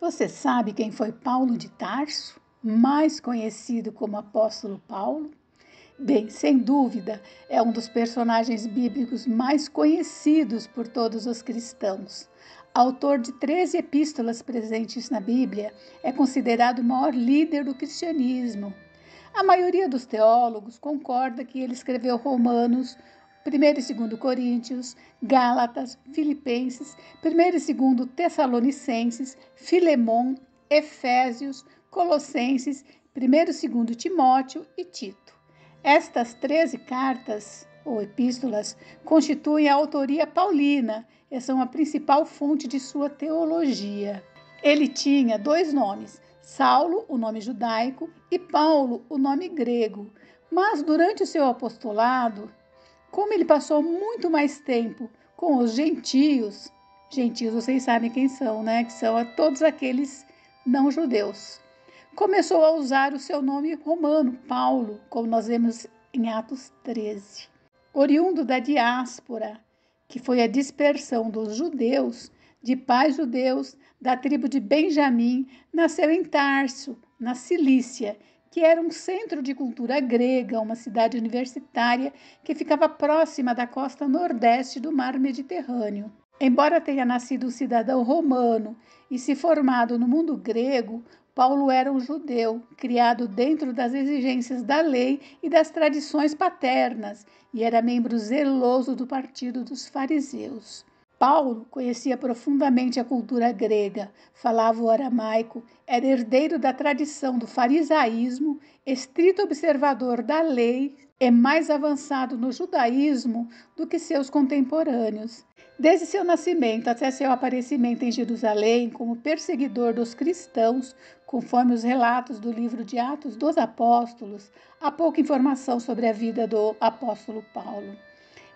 Você sabe quem foi Paulo de Tarso, mais conhecido como Apóstolo Paulo? Bem, sem dúvida, é um dos personagens bíblicos mais conhecidos por todos os cristãos. Autor de 13 epístolas presentes na Bíblia, é considerado o maior líder do cristianismo. A maioria dos teólogos concorda que ele escreveu Romanos, 1 e 2 Coríntios, Gálatas, Filipenses, 1 e 2 Tessalonicenses, Filemon, Efésios, Colossenses, 1 e 2 Timóteo e Tito. Estas 13 cartas ou epístolas constituem a autoria paulina e são a principal fonte de sua teologia. Ele tinha dois nomes, Saulo, o nome judaico, e Paulo, o nome grego. Mas durante o seu apostolado, como ele passou muito mais tempo com os gentios, gentios vocês sabem quem são, né? Que são todos aqueles não judeus. Começou a usar o seu nome romano, Paulo, como nós vemos em Atos 13. Oriundo da diáspora, que foi a dispersão dos judeus, de pais judeus, da tribo de Benjamim, nasceu em Tarso, na Cilícia, que era um centro de cultura grega, uma cidade universitária que ficava próxima da costa nordeste do Mar Mediterrâneo. Embora tenha nascido cidadão romano e se formado no mundo grego, Paulo era um judeu, criado dentro das exigências da lei e das tradições paternas, e era membro zeloso do partido dos fariseus. Paulo conhecia profundamente a cultura grega, falava o aramaico, era herdeiro da tradição do farisaísmo, estrito observador da lei, é mais avançado no judaísmo do que seus contemporâneos. Desde seu nascimento até seu aparecimento em Jerusalém como perseguidor dos cristãos, conforme os relatos do livro de Atos dos Apóstolos, há pouca informação sobre a vida do apóstolo Paulo.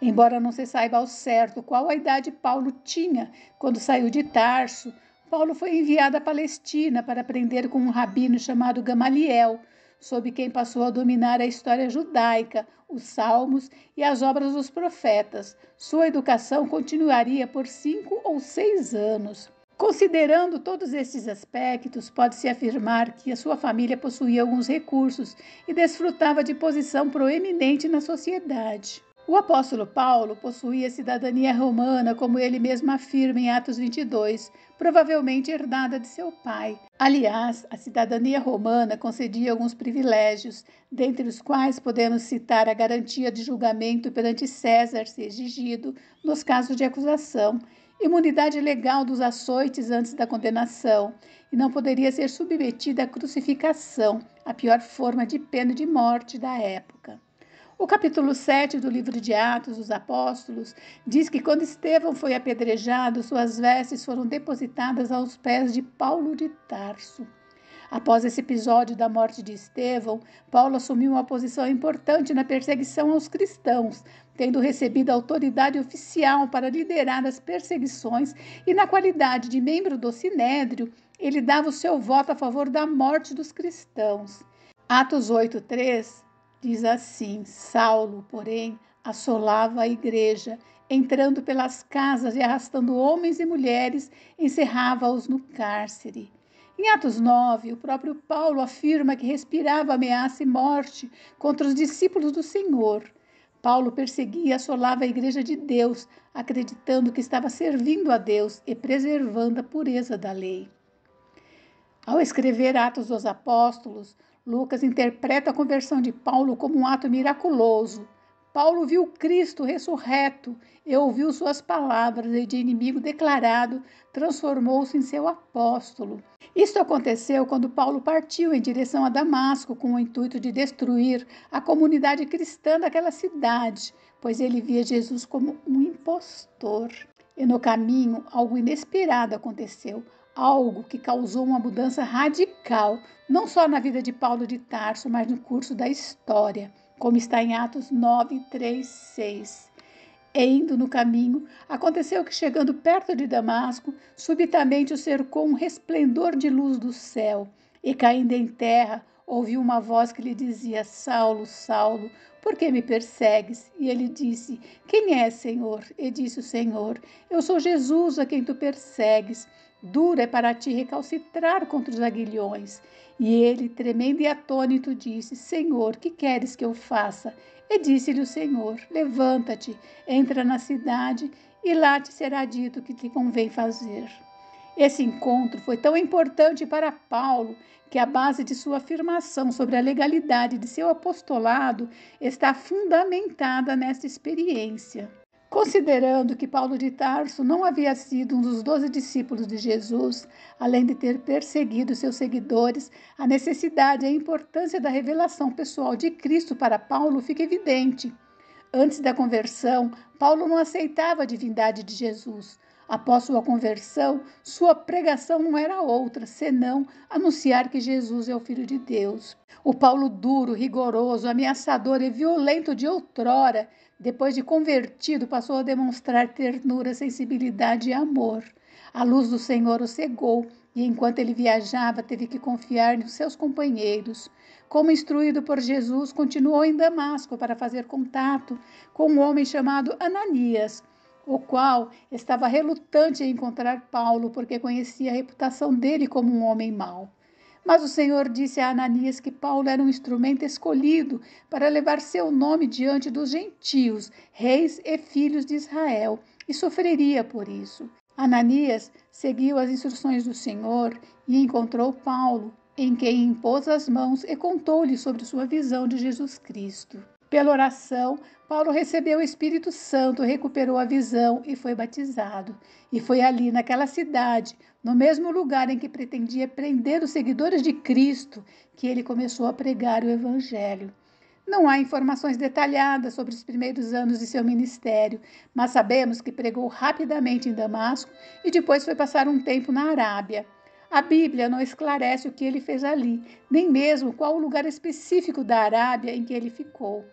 Embora não se saiba ao certo qual a idade Paulo tinha quando saiu de Tarso, Paulo foi enviado à Palestina para aprender com um rabino chamado Gamaliel, sob quem passou a dominar a história judaica, os salmos e as obras dos profetas. Sua educação continuaria por cinco ou seis anos. Considerando todos esses aspectos, pode-se afirmar que a sua família possuía alguns recursos e desfrutava de posição proeminente na sociedade. O apóstolo Paulo possuía cidadania romana, como ele mesmo afirma em Atos 22, provavelmente herdada de seu pai. Aliás, a cidadania romana concedia alguns privilégios, dentre os quais podemos citar a garantia de julgamento perante César, se exigido, nos casos de acusação, imunidade legal dos açoites antes da condenação, e não poderia ser submetida à crucificação, a pior forma de pena de morte da época. O capítulo 7 do livro de Atos dos Apóstolos diz que quando Estevão foi apedrejado, suas vestes foram depositadas aos pés de Paulo de Tarso. Após esse episódio da morte de Estevão, Paulo assumiu uma posição importante na perseguição aos cristãos, tendo recebido autoridade oficial para liderar as perseguições e, na qualidade de membro do Sinédrio, ele dava o seu voto a favor da morte dos cristãos. Atos 8:3 Diz assim: Saulo, porém, assolava a igreja, entrando pelas casas e arrastando homens e mulheres, encerrava-os no cárcere. Em Atos 9, o próprio Paulo afirma que respirava ameaça e morte contra os discípulos do Senhor. Paulo perseguia e assolava a igreja de Deus, acreditando que estava servindo a Deus e preservando a pureza da lei. Ao escrever Atos dos Apóstolos, Lucas interpreta a conversão de Paulo como um ato miraculoso. Paulo viu Cristo ressurreto e ouviu suas palavras e de inimigo declarado, transformou-se em seu apóstolo. Isso aconteceu quando Paulo partiu em direção a Damasco com o intuito de destruir a comunidade cristã daquela cidade, pois ele via Jesus como um impostor. E no caminho, algo inesperado aconteceu algo que causou uma mudança radical, não só na vida de Paulo de Tarso, mas no curso da história, como está em Atos 9, 3, 6. E indo no caminho, aconteceu que, chegando perto de Damasco, subitamente o cercou um resplendor de luz do céu, e caindo em terra, ouviu uma voz que lhe dizia: Saulo, Saulo, por que me persegues? E ele disse: Quem é, Senhor? E disse o Senhor: Eu sou Jesus a quem tu persegues. Dura é para ti recalcitrar contra os aguilhões. E ele, tremendo e atônito, disse: Senhor, que queres que eu faça? E disse-lhe o Senhor: Levanta-te, entra na cidade, e lá te será dito o que te convém fazer. Esse encontro foi tão importante para Paulo que a base de sua afirmação sobre a legalidade de seu apostolado está fundamentada nesta experiência. Considerando que Paulo de Tarso não havia sido um dos doze discípulos de Jesus, além de ter perseguido seus seguidores, a necessidade e a importância da revelação pessoal de Cristo para Paulo fica evidente. Antes da conversão, Paulo não aceitava a divindade de Jesus, Após sua conversão, sua pregação não era outra, senão anunciar que Jesus é o Filho de Deus. O Paulo duro, rigoroso, ameaçador e violento de outrora, depois de convertido, passou a demonstrar ternura, sensibilidade e amor. A luz do Senhor o cegou, e enquanto ele viajava, teve que confiar nos seus companheiros. Como instruído por Jesus, continuou em Damasco para fazer contato com um homem chamado Ananias, o qual estava relutante em encontrar Paulo, porque conhecia a reputação dele como um homem mau. Mas o Senhor disse a Ananias que Paulo era um instrumento escolhido para levar seu nome diante dos gentios, reis e filhos de Israel, e sofreria por isso. Ananias seguiu as instruções do Senhor e encontrou Paulo, em quem impôs as mãos e contou-lhe sobre sua visão de Jesus Cristo. Pela oração, Paulo recebeu o Espírito Santo, recuperou a visão e foi batizado. E foi ali, naquela cidade, no mesmo lugar em que pretendia prender os seguidores de Cristo, que ele começou a pregar o Evangelho. Não há informações detalhadas sobre os primeiros anos de seu ministério, mas sabemos que pregou rapidamente em Damasco e depois foi passar um tempo na Arábia. A Bíblia não esclarece o que ele fez ali, nem mesmo qual o lugar específico da Arábia em que ele ficou.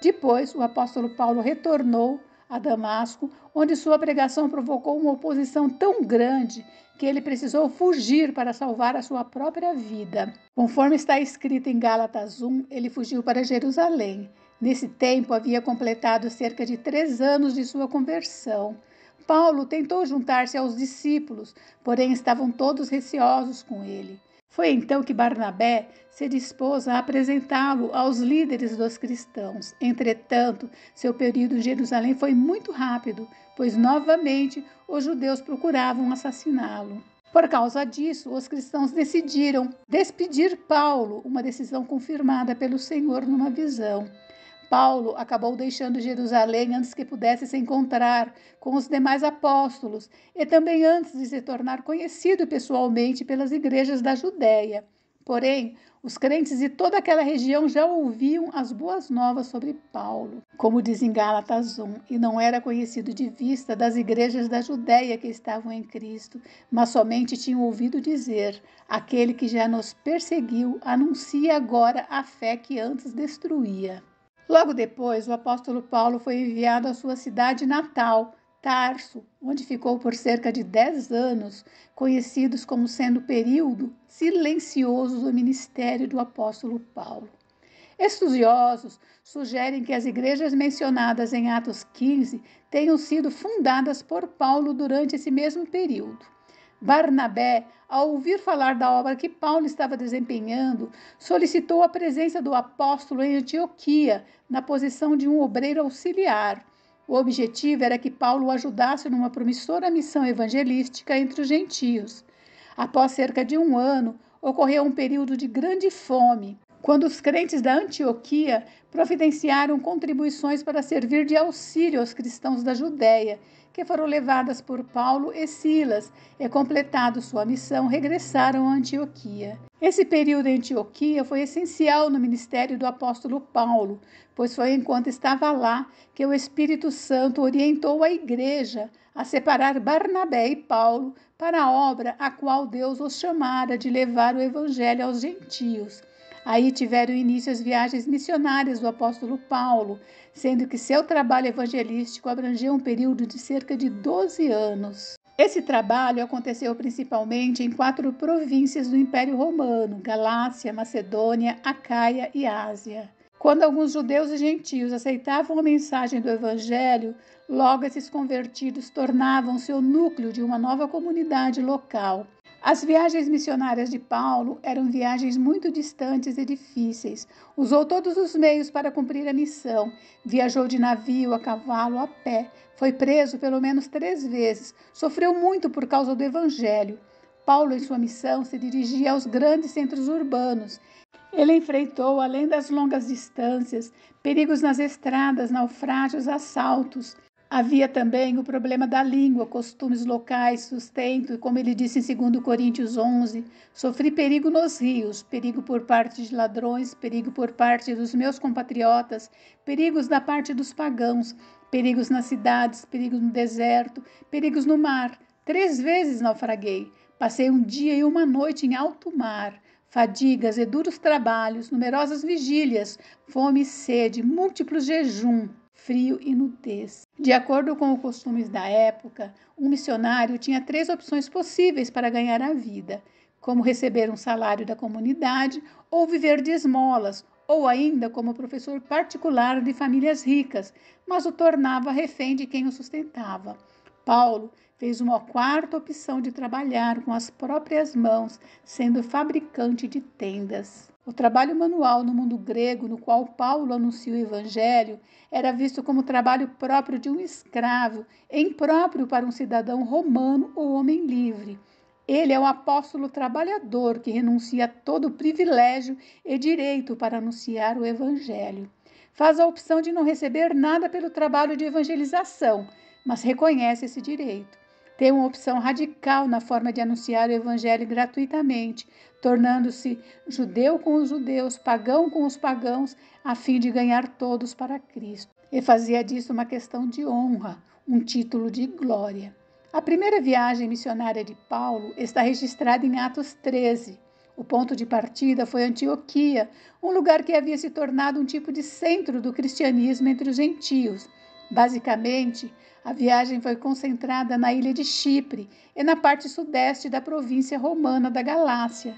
Depois, o apóstolo Paulo retornou a Damasco, onde sua pregação provocou uma oposição tão grande que ele precisou fugir para salvar a sua própria vida. Conforme está escrito em Gálatas 1, ele fugiu para Jerusalém. Nesse tempo, havia completado cerca de três anos de sua conversão. Paulo tentou juntar-se aos discípulos, porém estavam todos receosos com ele. Foi então que Barnabé se dispôs a apresentá-lo aos líderes dos cristãos. Entretanto, seu período em Jerusalém foi muito rápido, pois novamente os judeus procuravam assassiná-lo. Por causa disso, os cristãos decidiram despedir Paulo, uma decisão confirmada pelo Senhor numa visão. Paulo acabou deixando Jerusalém antes que pudesse se encontrar com os demais apóstolos e também antes de se tornar conhecido pessoalmente pelas igrejas da Judéia. Porém, os crentes de toda aquela região já ouviam as boas novas sobre Paulo, como diz em Gálatas 1, e não era conhecido de vista das igrejas da Judéia que estavam em Cristo, mas somente tinham ouvido dizer: Aquele que já nos perseguiu anuncia agora a fé que antes destruía. Logo depois, o apóstolo Paulo foi enviado à sua cidade natal, Tarso, onde ficou por cerca de dez anos, conhecidos como sendo o período silencioso do ministério do apóstolo Paulo. Estudiosos sugerem que as igrejas mencionadas em Atos 15 tenham sido fundadas por Paulo durante esse mesmo período. Barnabé, ao ouvir falar da obra que Paulo estava desempenhando, solicitou a presença do apóstolo em Antioquia, na posição de um obreiro auxiliar. O objetivo era que Paulo o ajudasse numa promissora missão evangelística entre os gentios. Após cerca de um ano, ocorreu um período de grande fome quando os crentes da Antioquia providenciaram contribuições para servir de auxílio aos cristãos da Judéia, que foram levadas por Paulo e Silas, e completado sua missão, regressaram à Antioquia. Esse período em Antioquia foi essencial no ministério do apóstolo Paulo, pois foi enquanto estava lá que o Espírito Santo orientou a igreja a separar Barnabé e Paulo para a obra a qual Deus os chamara de levar o evangelho aos gentios. Aí tiveram início as viagens missionárias do apóstolo Paulo, sendo que seu trabalho evangelístico abrangeu um período de cerca de 12 anos. Esse trabalho aconteceu principalmente em quatro províncias do Império Romano: Galácia, Macedônia, Acaia e Ásia. Quando alguns judeus e gentios aceitavam a mensagem do Evangelho, logo esses convertidos tornavam-se o núcleo de uma nova comunidade local. As viagens missionárias de Paulo eram viagens muito distantes e difíceis. Usou todos os meios para cumprir a missão. Viajou de navio, a cavalo, a pé. Foi preso pelo menos três vezes. Sofreu muito por causa do evangelho. Paulo, em sua missão, se dirigia aos grandes centros urbanos. Ele enfrentou, além das longas distâncias, perigos nas estradas, naufrágios, assaltos. Havia também o problema da língua, costumes locais, sustento, e como ele disse em 2 Coríntios 11, sofri perigo nos rios, perigo por parte de ladrões, perigo por parte dos meus compatriotas, perigos da parte dos pagãos, perigos nas cidades, perigos no deserto, perigos no mar. Três vezes naufraguei. Passei um dia e uma noite em alto mar fadigas e duros trabalhos, numerosas vigílias, fome e sede, múltiplos jejum, frio e nudez. De acordo com os costumes da época, um missionário tinha três opções possíveis para ganhar a vida, como receber um salário da comunidade ou viver de esmolas, ou ainda como professor particular de famílias ricas, mas o tornava refém de quem o sustentava. Paulo fez uma quarta opção de trabalhar com as próprias mãos, sendo fabricante de tendas. O trabalho manual no mundo grego, no qual Paulo anuncia o Evangelho, era visto como trabalho próprio de um escravo, impróprio para um cidadão romano ou homem livre. Ele é um apóstolo trabalhador que renuncia a todo privilégio e direito para anunciar o Evangelho. Faz a opção de não receber nada pelo trabalho de evangelização, mas reconhece esse direito tem uma opção radical na forma de anunciar o evangelho gratuitamente, tornando-se judeu com os judeus, pagão com os pagãos, a fim de ganhar todos para Cristo. E fazia disso uma questão de honra, um título de glória. A primeira viagem missionária de Paulo está registrada em Atos 13. O ponto de partida foi Antioquia, um lugar que havia se tornado um tipo de centro do cristianismo entre os gentios. Basicamente, a viagem foi concentrada na ilha de Chipre e na parte sudeste da província romana da Galácia.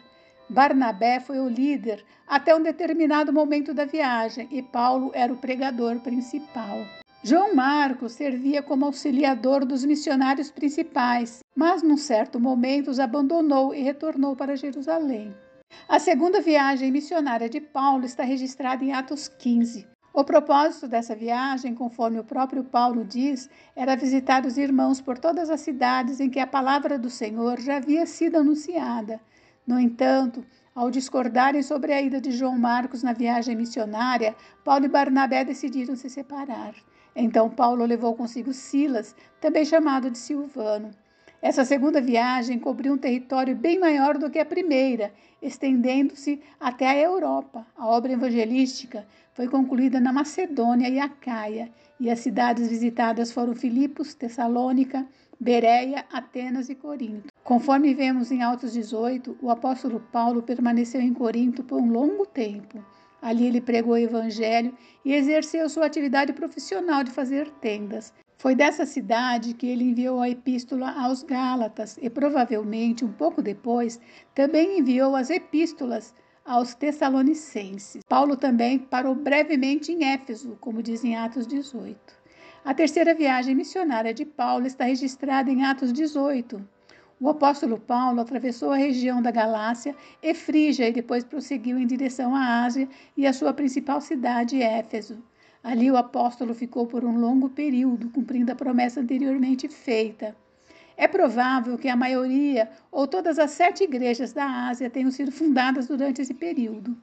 Barnabé foi o líder até um determinado momento da viagem e Paulo era o pregador principal. João Marcos servia como auxiliador dos missionários principais, mas num certo momento os abandonou e retornou para Jerusalém. A segunda viagem missionária de Paulo está registrada em Atos 15. O propósito dessa viagem, conforme o próprio Paulo diz, era visitar os irmãos por todas as cidades em que a palavra do Senhor já havia sido anunciada. No entanto, ao discordarem sobre a ida de João Marcos na viagem missionária, Paulo e Barnabé decidiram se separar. Então Paulo levou consigo Silas, também chamado de Silvano. Essa segunda viagem cobriu um território bem maior do que a primeira, estendendo-se até a Europa. A obra evangelística foi concluída na Macedônia e Acaia, e as cidades visitadas foram Filipos, Tessalônica, Bereia, Atenas e Corinto. Conforme vemos em Atos 18, o apóstolo Paulo permaneceu em Corinto por um longo tempo. Ali ele pregou o evangelho e exerceu sua atividade profissional de fazer tendas. Foi dessa cidade que ele enviou a epístola aos Gálatas e provavelmente um pouco depois também enviou as epístolas aos Tessalonicenses. Paulo também parou brevemente em Éfeso, como diz em Atos 18. A terceira viagem missionária de Paulo está registrada em Atos 18. O apóstolo Paulo atravessou a região da Galácia e Frígia e depois prosseguiu em direção à Ásia e a sua principal cidade, Éfeso. Ali o apóstolo ficou por um longo período, cumprindo a promessa anteriormente feita. É provável que a maioria ou todas as sete igrejas da Ásia tenham sido fundadas durante esse período.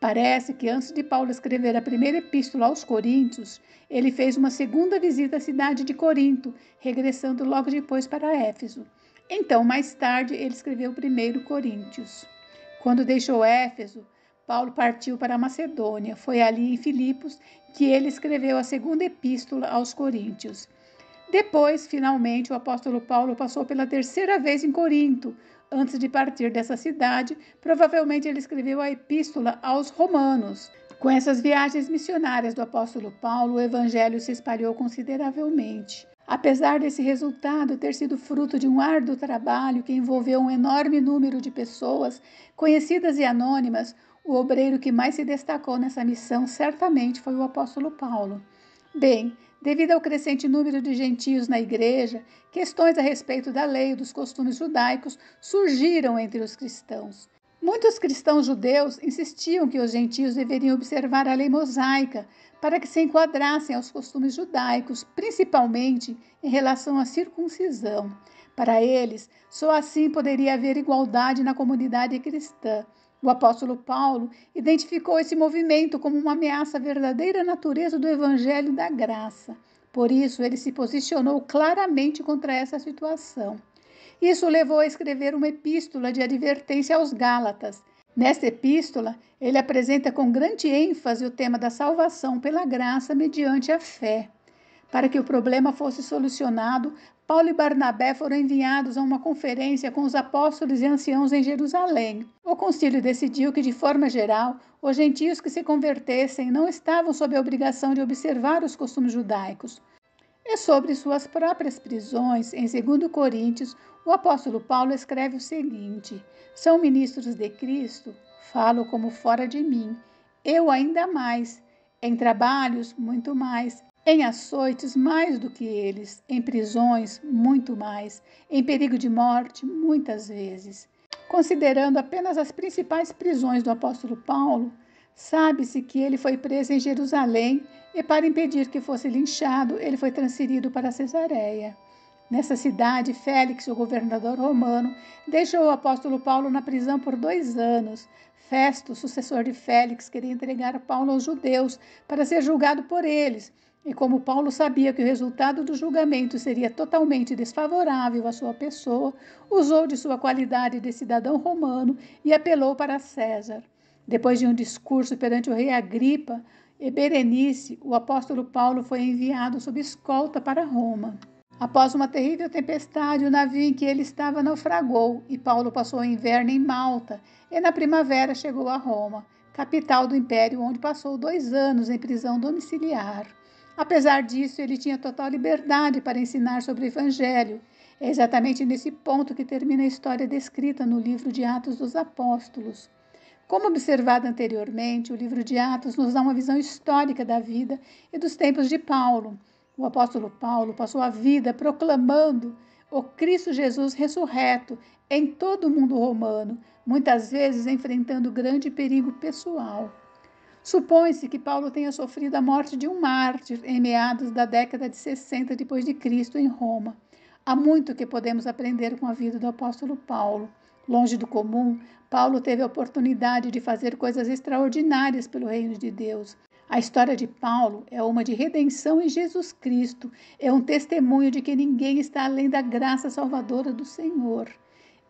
Parece que antes de Paulo escrever a primeira epístola aos Coríntios, ele fez uma segunda visita à cidade de Corinto, regressando logo depois para Éfeso. Então, mais tarde, ele escreveu o primeiro Coríntios. Quando deixou Éfeso, Paulo partiu para Macedônia. Foi ali em Filipos que ele escreveu a segunda epístola aos Coríntios. Depois, finalmente, o apóstolo Paulo passou pela terceira vez em Corinto. Antes de partir dessa cidade, provavelmente ele escreveu a epístola aos Romanos. Com essas viagens missionárias do apóstolo Paulo, o evangelho se espalhou consideravelmente. Apesar desse resultado ter sido fruto de um árduo trabalho que envolveu um enorme número de pessoas, conhecidas e anônimas, o obreiro que mais se destacou nessa missão certamente foi o apóstolo Paulo. Bem, devido ao crescente número de gentios na igreja, questões a respeito da lei e dos costumes judaicos surgiram entre os cristãos. Muitos cristãos judeus insistiam que os gentios deveriam observar a lei mosaica para que se enquadrassem aos costumes judaicos, principalmente em relação à circuncisão. Para eles, só assim poderia haver igualdade na comunidade cristã. O apóstolo Paulo identificou esse movimento como uma ameaça à verdadeira natureza do evangelho da graça. Por isso, ele se posicionou claramente contra essa situação. Isso levou a escrever uma epístola de advertência aos Gálatas. Nesta epístola, ele apresenta com grande ênfase o tema da salvação pela graça mediante a fé. Para que o problema fosse solucionado, Paulo e Barnabé foram enviados a uma conferência com os apóstolos e anciãos em Jerusalém. O concílio decidiu que, de forma geral, os gentios que se convertessem não estavam sob a obrigação de observar os costumes judaicos. E sobre suas próprias prisões, em 2 Coríntios, o apóstolo Paulo escreve o seguinte: São ministros de Cristo, falo como fora de mim, eu ainda mais, em trabalhos, muito mais, em açoites mais do que eles, em prisões muito mais, em perigo de morte muitas vezes. Considerando apenas as principais prisões do apóstolo Paulo, sabe-se que ele foi preso em Jerusalém e, para impedir que fosse linchado, ele foi transferido para Cesareia. Nessa cidade, Félix, o governador romano, deixou o apóstolo Paulo na prisão por dois anos. Festo, sucessor de Félix, queria entregar Paulo aos judeus para ser julgado por eles e como Paulo sabia que o resultado do julgamento seria totalmente desfavorável à sua pessoa, usou de sua qualidade de cidadão romano e apelou para César. Depois de um discurso perante o rei Agripa e Berenice, o apóstolo Paulo foi enviado sob escolta para Roma. Após uma terrível tempestade, o navio em que ele estava naufragou e Paulo passou o inverno em Malta e na primavera chegou a Roma, capital do império, onde passou dois anos em prisão domiciliar. Apesar disso, ele tinha total liberdade para ensinar sobre o Evangelho. É exatamente nesse ponto que termina a história descrita no livro de Atos dos Apóstolos. Como observado anteriormente, o livro de Atos nos dá uma visão histórica da vida e dos tempos de Paulo. O apóstolo Paulo passou a vida proclamando o Cristo Jesus ressurreto em todo o mundo romano, muitas vezes enfrentando grande perigo pessoal. Supõe-se que Paulo tenha sofrido a morte de um mártir em meados da década de 60 depois de Cristo em Roma. Há muito que podemos aprender com a vida do apóstolo Paulo. Longe do comum, Paulo teve a oportunidade de fazer coisas extraordinárias pelo reino de Deus. A história de Paulo é uma de redenção em Jesus Cristo, é um testemunho de que ninguém está além da graça salvadora do Senhor.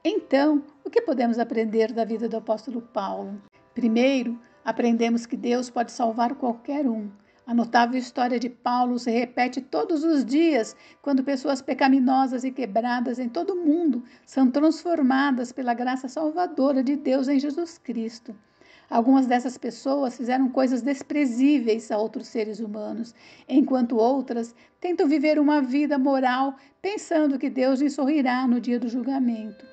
Então, o que podemos aprender da vida do apóstolo Paulo? Primeiro, Aprendemos que Deus pode salvar qualquer um. A notável história de Paulo se repete todos os dias, quando pessoas pecaminosas e quebradas em todo o mundo são transformadas pela graça salvadora de Deus em Jesus Cristo. Algumas dessas pessoas fizeram coisas desprezíveis a outros seres humanos, enquanto outras tentam viver uma vida moral pensando que Deus lhes sorrirá no dia do julgamento.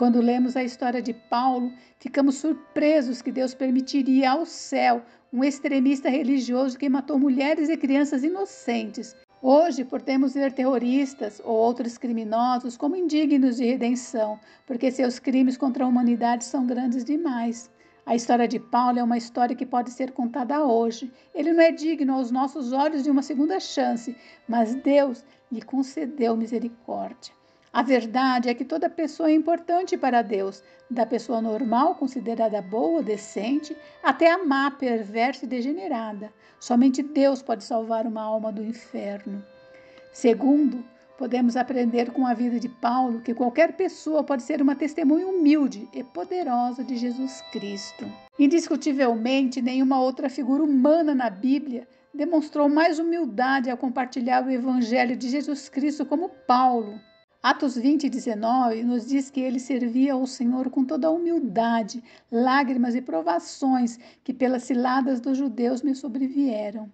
Quando lemos a história de Paulo, ficamos surpresos que Deus permitiria ao céu um extremista religioso que matou mulheres e crianças inocentes. Hoje podemos ver terroristas ou outros criminosos como indignos de redenção, porque seus crimes contra a humanidade são grandes demais. A história de Paulo é uma história que pode ser contada hoje. Ele não é digno aos nossos olhos de uma segunda chance, mas Deus lhe concedeu misericórdia. A verdade é que toda pessoa é importante para Deus, da pessoa normal, considerada boa, decente, até a má, perversa e degenerada. Somente Deus pode salvar uma alma do inferno. Segundo, podemos aprender com a vida de Paulo que qualquer pessoa pode ser uma testemunha humilde e poderosa de Jesus Cristo. Indiscutivelmente, nenhuma outra figura humana na Bíblia demonstrou mais humildade ao compartilhar o Evangelho de Jesus Cristo como Paulo. Atos 20, 19 nos diz que ele servia ao Senhor com toda a humildade, lágrimas e provações que pelas ciladas dos judeus me sobrevieram.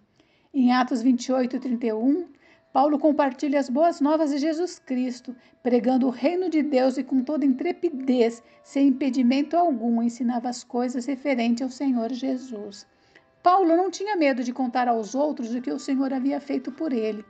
Em Atos 28, 31, Paulo compartilha as boas novas de Jesus Cristo, pregando o reino de Deus e com toda intrepidez, sem impedimento algum, ensinava as coisas referentes ao Senhor Jesus. Paulo não tinha medo de contar aos outros o que o Senhor havia feito por ele.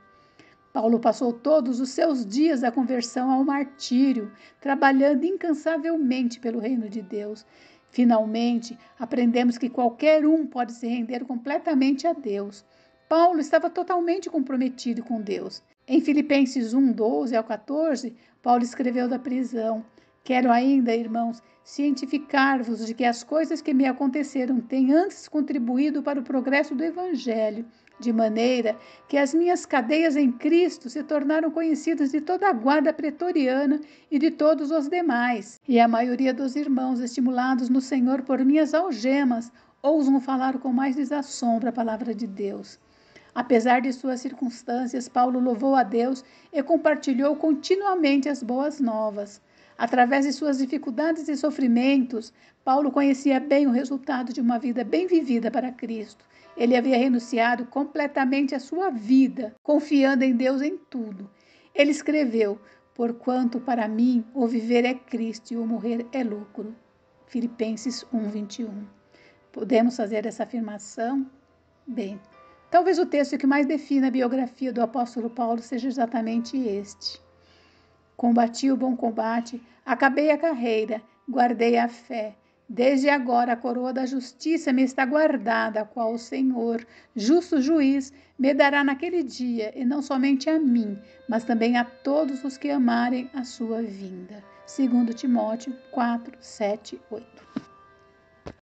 Paulo passou todos os seus dias da conversão ao martírio, trabalhando incansavelmente pelo reino de Deus. Finalmente, aprendemos que qualquer um pode se render completamente a Deus. Paulo estava totalmente comprometido com Deus. Em Filipenses 1, 12 ao 14, Paulo escreveu da prisão: Quero ainda, irmãos, cientificar-vos de que as coisas que me aconteceram têm antes contribuído para o progresso do Evangelho de maneira que as minhas cadeias em Cristo se tornaram conhecidas de toda a guarda pretoriana e de todos os demais. E a maioria dos irmãos, estimulados no Senhor por minhas algemas, ousam falar com mais desassombro a palavra de Deus. Apesar de suas circunstâncias, Paulo louvou a Deus e compartilhou continuamente as boas novas. Através de suas dificuldades e sofrimentos, Paulo conhecia bem o resultado de uma vida bem vivida para Cristo. Ele havia renunciado completamente à sua vida, confiando em Deus em tudo. Ele escreveu: Porquanto para mim o viver é Cristo e o morrer é lucro. Filipenses 1:21. Podemos fazer essa afirmação? Bem, talvez o texto que mais defina a biografia do apóstolo Paulo seja exatamente este. Combati o bom combate, acabei a carreira, guardei a fé. Desde agora a coroa da justiça me está guardada, a qual o Senhor, justo juiz, me dará naquele dia, e não somente a mim, mas também a todos os que amarem a sua vinda. Segundo Timóteo 4, 7, 8.